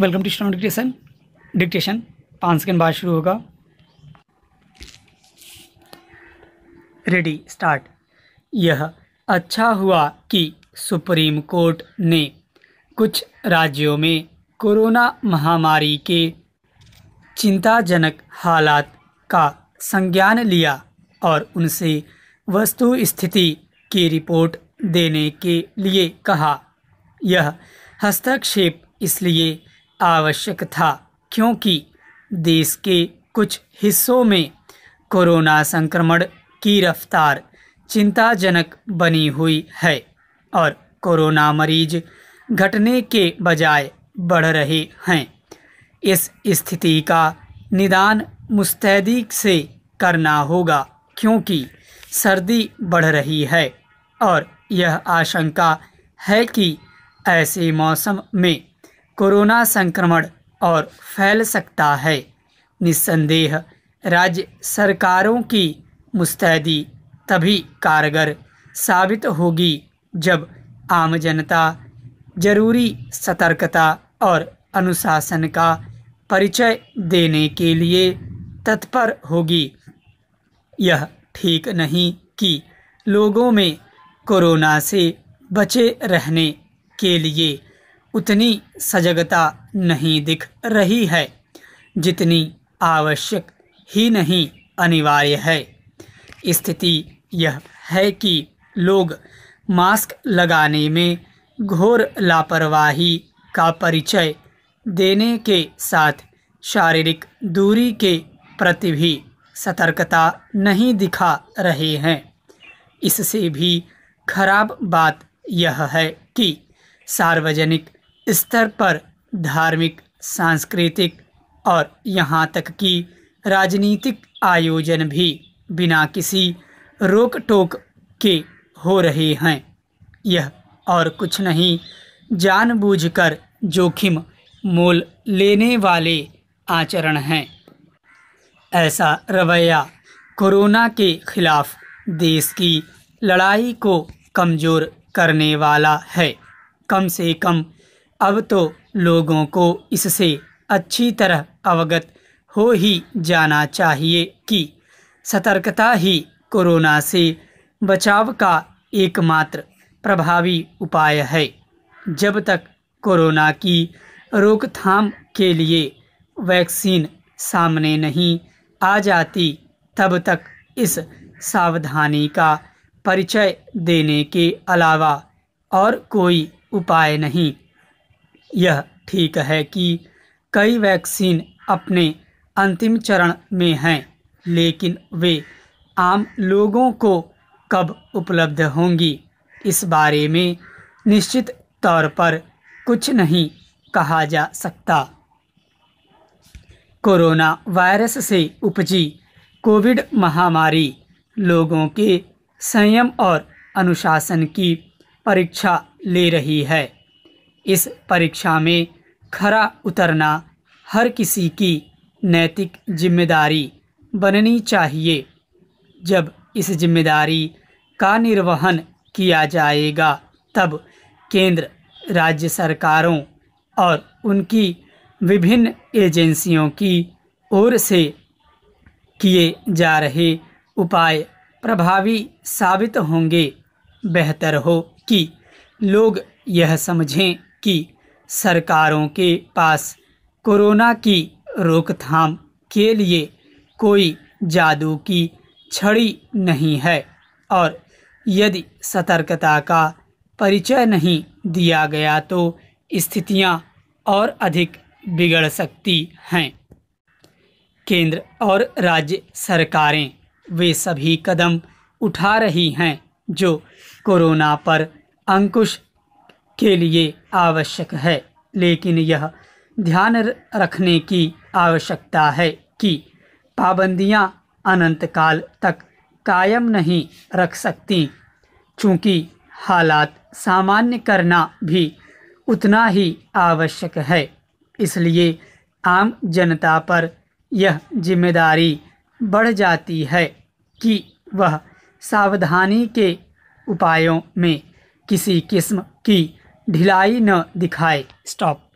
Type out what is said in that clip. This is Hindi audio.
वेलकम टू स्टॉन डिक्टेशन डिक्टेशन पाँच सेकेंड बाद शुरू होगा रेडी स्टार्ट यह अच्छा हुआ कि सुप्रीम कोर्ट ने कुछ राज्यों में कोरोना महामारी के चिंताजनक हालात का संज्ञान लिया और उनसे वस्तु स्थिति की रिपोर्ट देने के लिए कहा यह हस्तक्षेप इसलिए आवश्यक था क्योंकि देश के कुछ हिस्सों में कोरोना संक्रमण की रफ्तार चिंताजनक बनी हुई है और कोरोना मरीज घटने के बजाय बढ़ रहे हैं इस स्थिति का निदान मुस्तैदी से करना होगा क्योंकि सर्दी बढ़ रही है और यह आशंका है कि ऐसे मौसम में कोरोना संक्रमण और फैल सकता है निस्संदेह राज्य सरकारों की मुस्तैदी तभी कारगर साबित होगी जब आम जनता जरूरी सतर्कता और अनुशासन का परिचय देने के लिए तत्पर होगी यह ठीक नहीं कि लोगों में कोरोना से बचे रहने के लिए उतनी सजगता नहीं दिख रही है जितनी आवश्यक ही नहीं अनिवार्य है स्थिति यह है कि लोग मास्क लगाने में घोर लापरवाही का परिचय देने के साथ शारीरिक दूरी के प्रति भी सतर्कता नहीं दिखा रहे हैं इससे भी खराब बात यह है कि सार्वजनिक स्तर पर धार्मिक सांस्कृतिक और यहाँ तक कि राजनीतिक आयोजन भी बिना किसी रोक टोक के हो रहे हैं यह और कुछ नहीं जानबूझकर जोखिम मोल लेने वाले आचरण हैं ऐसा रवैया कोरोना के खिलाफ देश की लड़ाई को कमज़ोर करने वाला है कम से कम अब तो लोगों को इससे अच्छी तरह अवगत हो ही जाना चाहिए कि सतर्कता ही कोरोना से बचाव का एकमात्र प्रभावी उपाय है जब तक कोरोना की रोकथाम के लिए वैक्सीन सामने नहीं आ जाती तब तक इस सावधानी का परिचय देने के अलावा और कोई उपाय नहीं यह ठीक है कि कई वैक्सीन अपने अंतिम चरण में हैं लेकिन वे आम लोगों को कब उपलब्ध होंगी इस बारे में निश्चित तौर पर कुछ नहीं कहा जा सकता कोरोना वायरस से उपजी कोविड महामारी लोगों के संयम और अनुशासन की परीक्षा ले रही है इस परीक्षा में खरा उतरना हर किसी की नैतिक जिम्मेदारी बननी चाहिए जब इस जिम्मेदारी का निर्वहन किया जाएगा तब केंद्र राज्य सरकारों और उनकी विभिन्न एजेंसियों की ओर से किए जा रहे उपाय प्रभावी साबित होंगे बेहतर हो कि लोग यह समझें कि सरकारों के पास कोरोना की रोकथाम के लिए कोई जादू की छड़ी नहीं है और यदि सतर्कता का परिचय नहीं दिया गया तो स्थितियां और अधिक बिगड़ सकती हैं केंद्र और राज्य सरकारें वे सभी कदम उठा रही हैं जो कोरोना पर अंकुश के लिए आवश्यक है लेकिन यह ध्यान रखने की आवश्यकता है कि पाबंदियां अनंत काल तक कायम नहीं रख सकती चूँकि हालात सामान्य करना भी उतना ही आवश्यक है इसलिए आम जनता पर यह जिम्मेदारी बढ़ जाती है कि वह सावधानी के उपायों में किसी किस्म की ढिलाई न दिखाए स्टॉप